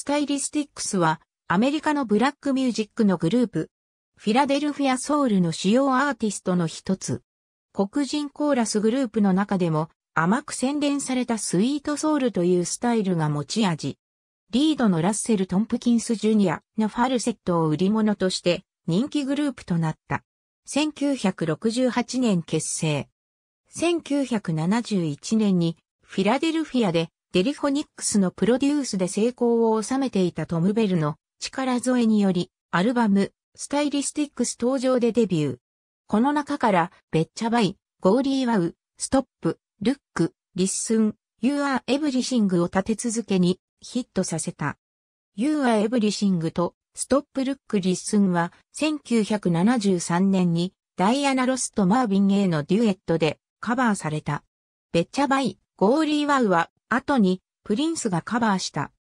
スタイリスティックスは、アメリカのブラックミュージックのグループ、フィラデルフィアソウルの主要アーティストの一つ。黒人コーラスグループの中でも、甘く洗練されたスイートソウルというスタイルが持ち味。リードのラッセル・トンプキンス・ジュニアのファルセットを売り物として人気グループとなった。1968年結成。1971年にフィラデルフィアでデリフォニックスのプロデュースで成功を収めていたトム・ベルの力添えにより、アルバム、スタイリスティックス登場でデビュー。この中から、ベッチャバイ、ゴーリーワウ、ストップ、ルック、リッスン、ユーア・ー・エブリシングを立て続けにヒットさせた。ユーア・ー・エブリシングとストップルックリッスンは1973年にダイアナ・ロスとマービンへのデュエットでカバーされた。ベッチャバイ、ゴーリーワウは後にプリンスがカバーした。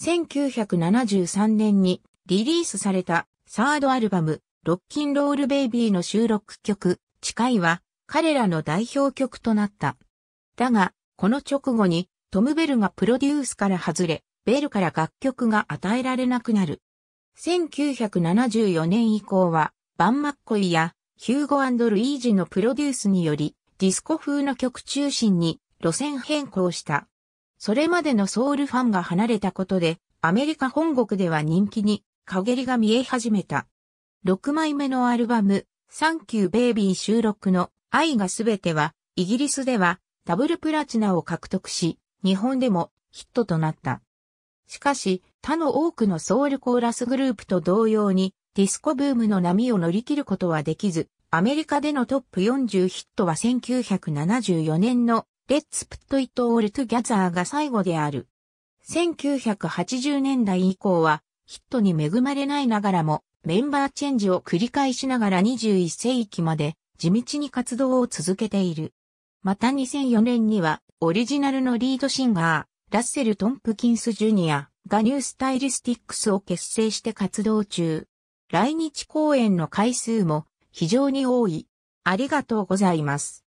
1973年にリリースされたサードアルバム、ロッキンロールベイビーの収録曲、近いは彼らの代表曲となった。だが、この直後にトム・ベルがプロデュースから外れ、ベルから楽曲が与えられなくなる。1974年以降は、バン・マッコイやヒューゴルイージのプロデュースにより、ディスコ風の曲中心に路線変更した。それまでのソウルファンが離れたことで、アメリカ本国では人気に陰りが見え始めた。6枚目のアルバム、サンキューベイビー収録の愛がすべては、イギリスではダブルプラチナを獲得し、日本でもヒットとなった。しかし、他の多くのソウルコーラスグループと同様に、ディスコブームの波を乗り切ることはできず、アメリカでのトップ40ヒットは1974年の Let's Put It All Together が最後である。1980年代以降はヒットに恵まれないながらもメンバーチェンジを繰り返しながら21世紀まで地道に活動を続けている。また2004年にはオリジナルのリードシンガー、ラッセル・トンプキンス・ジュニアがニュースタイリスティックスを結成して活動中。来日公演の回数も非常に多い。ありがとうございます。